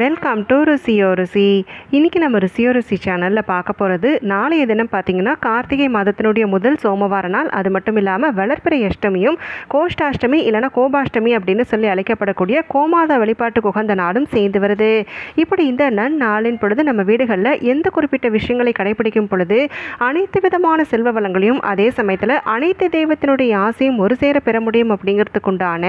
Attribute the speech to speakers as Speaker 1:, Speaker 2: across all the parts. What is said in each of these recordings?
Speaker 1: welcome to ருசியோ ருசி இன்றைக்கி நம்ம ருசியோ ருசி சேனலில் பார்க்க போகிறது நாளைய தினம் பார்த்திங்கன்னா கார்த்திகை மாதத்தினுடைய முதல் சோமவார நாள் அது மட்டும் இல்லாமல் வளர்ப்பிறை அஷ்டமியும் கோஷ்டாஷ்டமி இல்லைனா கோபாஷ்டமி அப்படின்னு சொல்லி அழைக்கப்படக்கூடிய கோமாத வழிபாட்டுக்கு உகந்த நாளும் சேர்ந்து வருது இப்படி இந்த நன்னாளின் பொழுது நம்ம வீடுகளில் எந்த குறிப்பிட்ட விஷயங்களை கடைபிடிக்கும் பொழுது அனைத்து விதமான செல்வ வளங்களையும் அதே சமயத்தில் அனைத்து தெய்வத்தினுடைய ஆசையும் ஒரு சேர பெற முடியும் அப்படிங்கிறதுக்குண்டான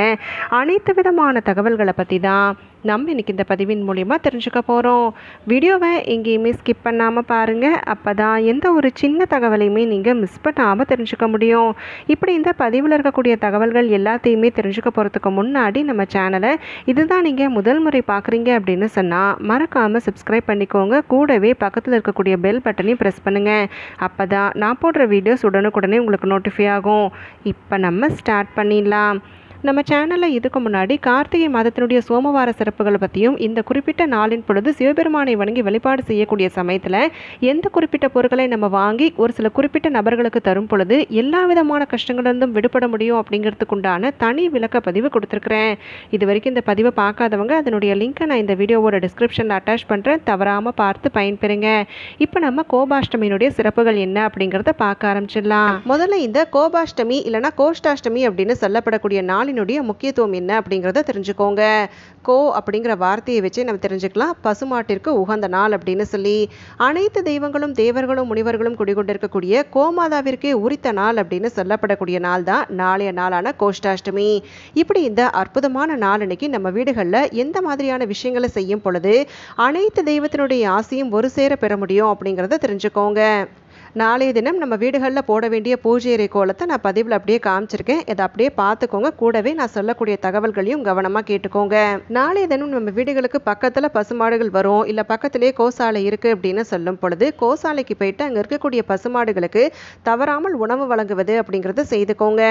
Speaker 1: அனைத்து விதமான தகவல்களை பற்றி தான் நம்ம இன்றைக்கி இந்த பதிவின் மூலிமா தெரிஞ்சுக்க போகிறோம் வீடியோவை எங்கேயுமே ஸ்கிப் பண்ணாமல் பாருங்கள் அப்போ தான் எந்த ஒரு சின்ன தகவலையுமே நீங்கள் மிஸ் பண்ணாமல் தெரிஞ்சுக்க முடியும் இப்படி இந்த பதிவில் இருக்கக்கூடிய தகவல்கள் எல்லாத்தையுமே தெரிஞ்சுக்க போகிறதுக்கு முன்னாடி நம்ம சேனலை இதுதான் நீங்கள் முதல் முறை பார்க்குறீங்க அப்படின்னு சொன்னால் மறக்காமல் சப்ஸ்கிரைப் பண்ணிக்கோங்க கூடவே பக்கத்தில் இருக்கக்கூடிய பெல் பட்டனையும் ப்ரெஸ் பண்ணுங்கள் அப்போ தான் நான் போடுற வீடியோஸ் உடனுக்குடனே உங்களுக்கு நோட்டிஃபை ஆகும் இப்போ நம்ம ஸ்டார்ட் பண்ணிடலாம் நம்ம சேனலில் இதுக்கு முன்னாடி கார்த்திகை மாதத்தினுடைய சோமவார சிறப்புகள் பற்றியும் இந்த குறிப்பிட்ட நாளின் பொழுது சிவபெருமானை வணங்கி வழிபாடு செய்யக்கூடிய சமயத்தில் எந்த குறிப்பிட்ட பொருட்களை நம்ம வாங்கி ஒரு சில குறிப்பிட்ட நபர்களுக்கு தரும் பொழுது எல்லா விதமான கஷ்டங்களிலிருந்தும் விடுபட முடியும் அப்படிங்கிறதுக்குண்டான தனி விளக்க பதிவு கொடுத்துருக்குறேன் இது வரைக்கும் இந்த பதிவை பார்க்காதவங்க அதனுடைய லிங்க்கை நான் இந்த வீடியோவோட டிஸ்கிரிப்ஷனில் அட்டாச் பண்ணுறேன் தவறாமல் பார்த்து பயன்பெறுங்க இப்போ நம்ம கோபாஷ்டமியினுடைய சிறப்புகள் என்ன அப்படிங்கிறத பார்க்க ஆரம்பிச்சிடலாம் முதல்ல இந்த கோபாஷ்டமி இல்லைனா கோஷ்டாஷ்டமி அப்படின்னு சொல்லப்படக்கூடிய நாள் பாலினுடைய முக்கியத்துவம் என்ன அப்படிங்கிறத தெரிஞ்சுக்கோங்க கோ அப்படிங்கிற வார்த்தையை வச்சு நம்ம தெரிஞ்சுக்கலாம் பசுமாட்டிற்கு உகந்த நாள் அப்படின்னு சொல்லி அனைத்து தெய்வங்களும் தேவர்களும் முனிவர்களும் குடிகொண்டிருக்கக்கூடிய கோமாதாவிற்கே உரித்த நாள் அப்படின்னு சொல்லப்படக்கூடிய நாள் தான் நாளைய நாளான கோஷ்டாஷ்டமி இப்படி இந்த அற்புதமான நாள் அன்னைக்கு நம்ம வீடுகளில் எந்த மாதிரியான விஷயங்களை செய்யும் பொழுது அனைத்து தெய்வத்தினுடைய ஆசையும் ஒரு சேர பெற முடியும் அப்படிங்கிறத தெரிஞ்சுக்கோங்க நாளைய தினம் நம்ம வீடுகளில் போட வேண்டிய பூஜை அறை கோலத்தை நான் பதிவில் அப்படியே காமிச்சிருக்கேன் இதை அப்படியே பார்த்துக்கோங்க கூடவே நான் சொல்லக்கூடிய தகவல்களையும் கவனமாக கேட்டுக்கோங்க நாளைய தினம் நம்ம வீடுகளுக்கு பக்கத்தில் பசுமாடுகள் வரும் இல்லை பக்கத்திலே கோசாலை இருக்குது அப்படின்னு சொல்லும் பொழுது கோசாலைக்கு போயிட்டு அங்கே இருக்கக்கூடிய பசுமாடுகளுக்கு தவறாமல் உணவு வழங்குவது அப்படிங்கிறத செய்துக்கோங்க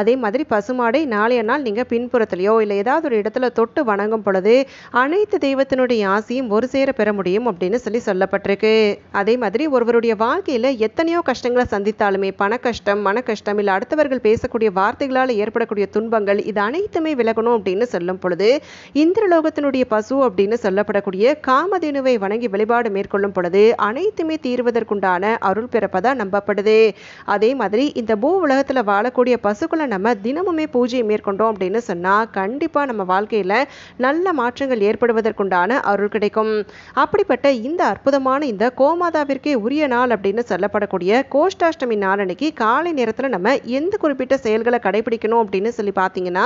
Speaker 1: அதே மாதிரி பசுமாடை நாளைய நாள் நீங்கள் பின்புறத்துலையோ இல்லை ஏதாவது ஒரு இடத்துல தொட்டு வணங்கும் பொழுது அனைத்து தெய்வத்தினுடைய ஆசையும் ஒரு சேர பெற முடியும் அப்படின்னு சொல்லி சொல்லப்பட்டிருக்கு அதே மாதிரி ஒருவருடைய வாழ்க்கையில் எத்தனையோ கஷ்டங்களை சந்தித்தாலுமே பண கஷ்டம் மன கஷ்டம் இல்லை அடுத்தவர்கள் பேசக்கூடிய வார்த்தைகளால் ஏற்படக்கூடிய துன்பங்கள் இது அனைத்துமே விலகணும் அப்படின்னு சொல்லும் பொழுது இந்திரலோகத்தினுடைய பசு அப்படின்னு சொல்லப்படக்கூடிய காமதேனுவை வணங்கி வழிபாடு மேற்கொள்ளும் பொழுது அனைத்துமே தீர்வதற்குண்டான அருள் பிறப்பதாக நம்பப்படுது அதே மாதிரி இந்த பூ உலகத்தில் வாழக்கூடிய பசுக்களை நம்ம தினமுமே பூஜையை மேற்கொண்டோம் அப்படின்னு சொன்னால் கண்டிப்பாக நம்ம வாழ்க்கையில் நல்ல மாற்றங்கள் ஏற்படுவதற்குண்டான அருள் கிடைக்கும் அப்படிப்பட்ட இந்த அற்புதமான இந்த கோமாதாவிற்கே உரிய நாள் அப்படின்னு சொல்ல சொல்லப்படக்கூடிய கோஷ்டாஷ்டமி நாளன்னைக்கு காலை நேரத்தில் நம்ம எந்த குறிப்பிட்ட செயல்களை கடைபிடிக்கணும் அப்படின்னு சொல்லி பார்த்தீங்கன்னா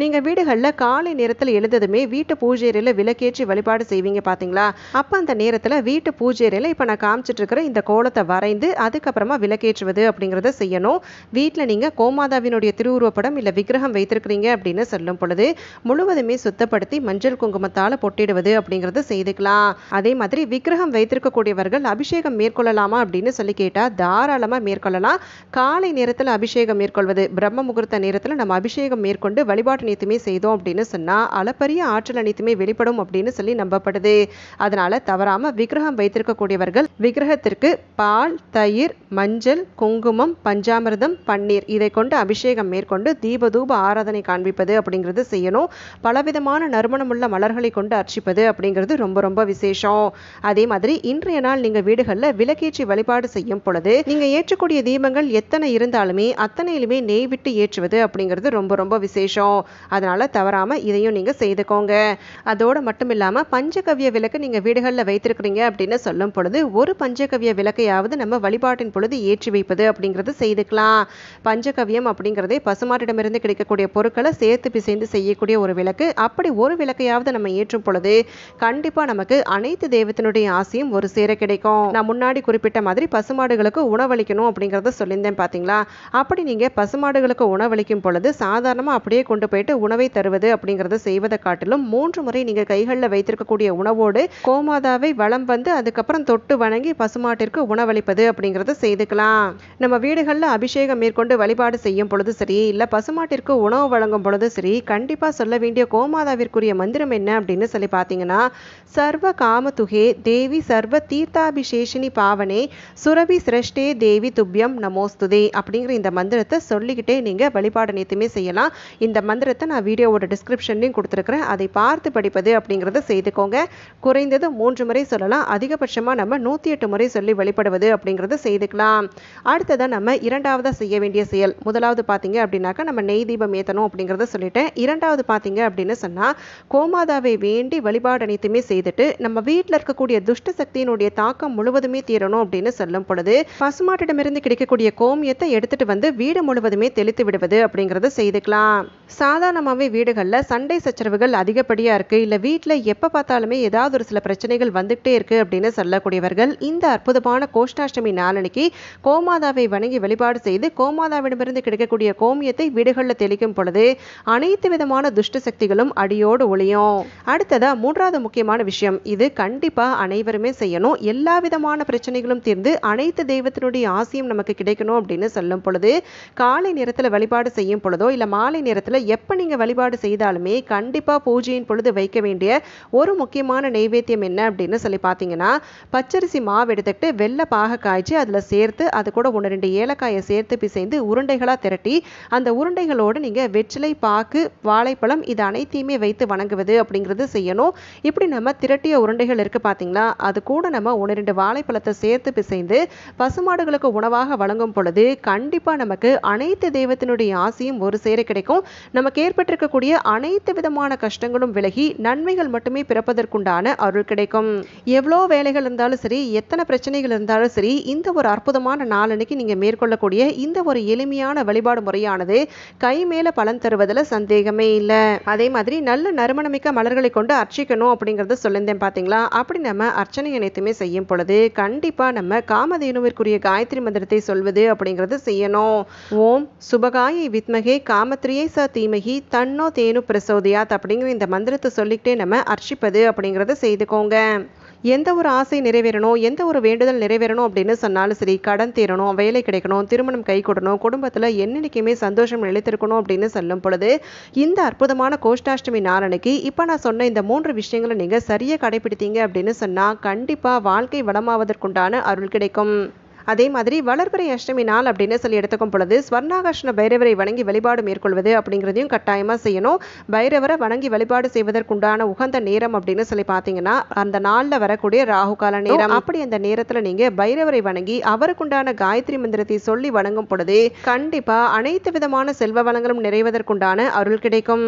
Speaker 1: நீங்கள் வீடுகளில் காலை நேரத்தில் எழுந்ததுமே வீட்டு அறையில் விளக்கேற்றி வழிபாடு செய்வீங்க பார்த்தீங்களா அப்போ அந்த நேரத்தில் வீட்டு பூஜையில் இப்போ நான் காமிச்சிட்டு இருக்கிற இந்த கோலத்தை வரைந்து அதுக்கப்புறமா விளக்கேற்றுவது அப்படிங்கிறத செய்யணும் வீட்டில் நீங்கள் கோமாதாவினுடைய திருவுருவப்படம் இல்லை விக்கிரகம் வைத்திருக்கிறீங்க அப்படின்னு சொல்லும் பொழுது முழுவதுமே சுத்தப்படுத்தி மஞ்சள் குங்குமத்தால் பொட்டிடுவது அப்படிங்கிறத செய்துக்கலாம் அதே மாதிரி விக்கிரகம் வைத்திருக்கக்கூடியவர்கள் அபிஷேகம் மேற்கொள்ளலாமா அப்படின்னு சொல்லி கேட்டால் தாராளமாக மேற்கொள்ளலாம் காலை நேரத்தில் அபிஷேகம் மேற்கொள்வது பிரம்ம முகூர்த்த நேரத்தில் நம்ம அபிஷேகம் மேற்கொண்டு வழிபாட்டு நீத்துமே செய்தோம் அப்படின்னு சொன்னால் அளப்பரிய ஆற்றல் அனைத்துமே வெளிப்படும் அப்படின்னு சொல்லி நம்பப்படுது அதனால் தவறாமல் விக்கிரகம் வைத்திருக்கக்கூடியவர்கள் விக்கிரகத்திற்கு பால் தயிர் மஞ்சள் குங்குமம் பஞ்சாமிரதம் பன்னீர் இதை கொண்டு அபிஷேகம் மேற்கொண்டு தீபதூப ஆராதனை காண்பிப்பது அப்படிங்கிறது செய்யணும் பலவிதமான நறுமணமுள்ள மலர்களை கொண்டு அர்ச்சிப்பது அப்படிங்கிறது ரொம்ப ரொம்ப விசேஷம் அதே மாதிரி இன்றைய நாள் நீங்கள் வீடுகளில் விளக்கேற்றி வழிபாடு செய்யும் செய்யும் பொழுது நீங்க ஏற்றக்கூடிய தீபங்கள் எத்தனை இருந்தாலுமே அத்தனையிலுமே நெய் விட்டு ஏற்றுவது அப்படிங்கிறது ரொம்ப ரொம்ப விசேஷம் அதனால தவறாம இதையும் நீங்க செய்துக்கோங்க அதோட மட்டும் இல்லாம பஞ்சகவிய விளக்கு நீங்க வீடுகளில் வைத்திருக்கிறீங்க அப்படின்னு சொல்லும் பொழுது ஒரு பஞ்சகவிய விளக்கையாவது நம்ம வழிபாட்டின் பொழுது ஏற்றி வைப்பது அப்படிங்கிறது செய்துக்கலாம் பஞ்சகவியம் அப்படிங்கிறதே பசுமாட்டிடமிருந்து கிடைக்கக்கூடிய பொருட்களை சேர்த்து பிசைந்து செய்யக்கூடிய ஒரு விளக்கு அப்படி ஒரு விளக்கையாவது நம்ம ஏற்றும் பொழுது கண்டிப்பா நமக்கு அனைத்து தெய்வத்தினுடைய ஆசையும் ஒரு சேர கிடைக்கும் நான் முன்னாடி குறிப்பிட்ட மாதிரி பசுமாடு பசுமாடுகளுக்கு உணவளிக்கணும் அப்படிங்கிறத சொல்லியிருந்தேன் பார்த்தீங்களா அப்படி நீங்கள் பசுமாடுகளுக்கு உணவளிக்கும் பொழுது சாதாரணமாக அப்படியே கொண்டு போயிட்டு உணவை தருவது அப்படிங்கிறத செய்வதை காட்டிலும் மூன்று முறை நீங்கள் கைகளில் வைத்திருக்கக்கூடிய உணவோடு கோமாதாவை வளம் வந்து அதுக்கப்புறம் தொட்டு வணங்கி பசுமாட்டிற்கு உணவளிப்பது அப்படிங்கிறத செய்துக்கலாம் நம்ம வீடுகளில் அபிஷேகம் மேற்கொண்டு வழிபாடு செய்யும் பொழுது சரி இல்லை பசுமாட்டிற்கு உணவு வழங்கும் பொழுது சரி கண்டிப்பாக சொல்ல வேண்டிய கோமாதாவிற்குரிய மந்திரம் என்ன அப்படின்னு சொல்லி பார்த்தீங்கன்னா சர்வ காமதுகே தேவி சர்வ தீர்த்தாபிஷேஷினி பாவனே சுரபி தேவி சிரஷ்டே தேவி துப்யம் நமோஸ்துதே அப்படிங்கிற இந்த மந்திரத்தை சொல்லிக்கிட்டே நீங்கள் வழிபாடு நித்தியமே செய்யலாம் இந்த மந்திரத்தை நான் வீடியோவோட டிஸ்கிரிப்ஷன்லையும் கொடுத்துருக்குறேன் அதை பார்த்து படிப்பது அப்படிங்கிறத செய்துக்கோங்க குறைந்தது மூன்று முறை சொல்லலாம் அதிகபட்சமாக நம்ம நூற்றி எட்டு முறை சொல்லி வழிபடுவது அப்படிங்கிறத செய்துக்கலாம் அடுத்ததாக நம்ம இரண்டாவதாக செய்ய வேண்டிய செயல் முதலாவது பார்த்தீங்க அப்படின்னாக்கா நம்ம நெய் தீபம் ஏற்றணும் அப்படிங்கிறத சொல்லிட்டேன் இரண்டாவது பார்த்தீங்க அப்படின்னு சொன்னால் கோமாதாவை வேண்டி வழிபாடு அனைத்துமே செய்துட்டு நம்ம வீட்டில் இருக்கக்கூடிய துஷ்ட சக்தியினுடைய தாக்கம் முழுவதுமே தீரணும் அப்படின்னு சொல்லும் பொழுது அதாவது பசுமாட்டிடமிருந்து கிடைக்கக்கூடிய கோமியத்தை எடுத்துட்டு வந்து வீடு முழுவதுமே தெளித்து விடுவது அப்படிங்கிறத செய்துக்கலாம் சாதாரணமாகவே வீடுகளில் சண்டை சச்சரவுகள் அதிகப்படியாக இருக்குது இல்லை வீட்டில் எப்போ பார்த்தாலுமே ஏதாவது ஒரு சில பிரச்சனைகள் வந்துகிட்டே இருக்குது அப்படின்னு சொல்லக்கூடியவர்கள் இந்த அற்புதமான கோஷ்டாஷ்டமி நாளனைக்கு கோமாதாவை வணங்கி வழிபாடு செய்து கோமாதாவிடமிருந்து கிடைக்கக்கூடிய கோமியத்தை வீடுகளில் தெளிக்கும் பொழுது அனைத்து விதமான துஷ்ட சக்திகளும் அடியோடு ஒளியும் அடுத்ததாக மூன்றாவது முக்கியமான விஷயம் இது கண்டிப்பாக அனைவருமே செய்யணும் எல்லா விதமான பிரச்சனைகளும் தீர்ந்து அனைத்து தெய்வத்தினுடைய ஆசையும் நமக்கு கிடைக்கணும் அப்படின்னு சொல்லும் பொழுது காலை நேரத்தில் வழிபாடு செய்யும் பொழுதோ இல்லை மாலை நேரத்தில் பட்சத்தில் எப்போ நீங்கள் வழிபாடு செய்தாலுமே கண்டிப்பாக பூஜையின் பொழுது வைக்க வேண்டிய ஒரு முக்கியமான நைவேத்தியம் என்ன அப்படின்னு சொல்லி பார்த்தீங்கன்னா பச்சரிசி மாவு எடுத்துக்கிட்டு வெள்ளை பாக காய்ச்சி அதில் சேர்த்து அது கூட ஒன்று ரெண்டு ஏலக்காயை சேர்த்து பிசைந்து உருண்டைகளாக திரட்டி அந்த உருண்டைகளோடு நீங்கள் வெற்றிலை பாக்கு வாழைப்பழம் இது அனைத்தையுமே வைத்து வணங்குவது அப்படிங்கிறது செய்யணும் இப்படி நம்ம திரட்டிய உருண்டைகள் இருக்குது பார்த்தீங்களா அது கூட நம்ம ஒன்று ரெண்டு வாழைப்பழத்தை சேர்த்து பிசைந்து பசுமாடுகளுக்கு உணவாக வழங்கும் பொழுது கண்டிப்பாக நமக்கு அனைத்து தெய்வத்தினுடைய ஆசையும் ஒரு சேர கிடைக்கும் நமக்கு ஏற்பட்டிருக்கக்கூடிய அனைத்து விதமான கஷ்டங்களும் விலகி நன்மைகள் மட்டுமே பிறப்பதற்குண்டான அருள் கிடைக்கும் எவ்வளோ வேலைகள் இருந்தாலும் சரி எத்தனை பிரச்சனைகள் இருந்தாலும் சரி இந்த ஒரு அற்புதமான நாளன்னைக்கு நீங்கள் மேற்கொள்ளக்கூடிய இந்த ஒரு எளிமையான வழிபாடு முறையானது கை மேலே பலன் தருவதில் சந்தேகமே இல்லை அதே மாதிரி நல்ல நறுமணமிக்க மலர்களை கொண்டு அர்ச்சிக்கணும் அப்படிங்கிறத சொல்லியிருந்தேன் பார்த்தீங்களா அப்படி நம்ம அர்ச்சனை அனைத்துமே செய்யும் பொழுது கண்டிப்பாக நம்ம காமதேனுவிற்குரிய காயத்ரி மந்திரத்தை சொல்வது அப்படிங்கிறது செய்யணும் ஓம் சுபகாயை வித்மகே காமத்ரியை சத் தீமகி தன்னோ தேனு பிரசோதியாத் அப்படிங்கிற இந்த மந்திரத்தை சொல்லிக்கிட்டே நம்ம அர்ச்சிப்பது அப்படிங்கிறத செய்துக்கோங்க எந்த ஒரு ஆசை நிறைவேறணும் எந்த ஒரு வேண்டுதல் நிறைவேறணும் அப்படின்னு சொன்னாலும் சரி கடன் தீரணும் வேலை கிடைக்கணும் திருமணம் கை கொடணும் குடும்பத்தில் என்னென்னைக்குமே சந்தோஷம் நிலைத்திருக்கணும் அப்படின்னு சொல்லும் பொழுது இந்த அற்புதமான கோஷ்டாஷ்டமி நாளனைக்கு இப்போ நான் சொன்ன இந்த மூன்று விஷயங்களை நீங்கள் சரியாக கடைபிடித்தீங்க அப்படின்னு சொன்னால் கண்டிப்பாக வாழ்க்கை வளமாவதற்குண்டான அருள் கிடைக்கும் அதே மாதிரி வளர்பிறை அஷ்டமி நாள் அப்படின்னு சொல்லி எடுத்துக்கும் பொழுது ஸ்வர்ணாகர்ஷ்ண பைரவரை வணங்கி வழிபாடு மேற்கொள்வது அப்படிங்கிறதையும் கட்டாயமாக செய்யணும் பைரவரை வணங்கி வழிபாடு செய்வதற்குண்டான உகந்த நேரம் அப்படின்னு சொல்லி பார்த்தீங்கன்னா அந்த நாளில் வரக்கூடிய ராகுகால நேரம் அப்படி அந்த நேரத்தில் நீங்கள் பைரவரை வணங்கி அவருக்குண்டான காயத்ரி மந்திரத்தை சொல்லி வணங்கும் பொழுது கண்டிப்பாக அனைத்து விதமான செல்வ வளங்களும் நிறைவதற்குண்டான அருள் கிடைக்கும்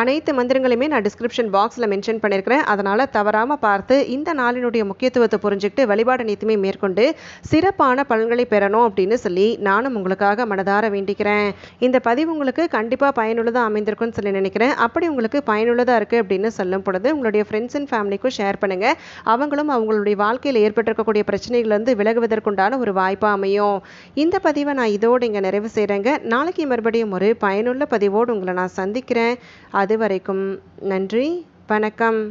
Speaker 1: அனைத்து மந்திரங்களுமே நான் டிஸ்கிரிப்ஷன் பாக்ஸில் மென்ஷன் பண்ணியிருக்கிறேன் அதனால் தவறாமல் பார்த்து இந்த நாளினுடைய முக்கியத்துவத்தை புரிஞ்சுக்கிட்டு வழிபாடு நீத்துமே மேற்கொண்டு சிறப்பான சிறப்பான பலன்களை பெறணும் அப்படின்னு சொல்லி நானும் உங்களுக்காக மனதார வேண்டிக்கிறேன் இந்த பதிவு உங்களுக்கு கண்டிப்பாக பயனுள்ளதாக அமைந்திருக்கும்னு சொல்லி நினைக்கிறேன் அப்படி உங்களுக்கு பயனுள்ளதாக இருக்குது அப்படின்னு சொல்லும் பொழுது உங்களுடைய ஃப்ரெண்ட்ஸ் அண்ட் ஃபேமிலிக்கும் ஷேர் பண்ணுங்கள் அவங்களும் அவங்களுடைய வாழ்க்கையில் ஏற்பட்டிருக்கக்கூடிய பிரச்சனைகள்லேருந்து விலகுவதற்குண்டான ஒரு வாய்ப்பாக அமையும் இந்த பதிவை நான் இதோடு இங்கே நிறைவு செய்கிறேங்க நாளைக்கு மறுபடியும் ஒரு பயனுள்ள பதிவோடு உங்களை நான் சந்திக்கிறேன் அது வரைக்கும் நன்றி வணக்கம்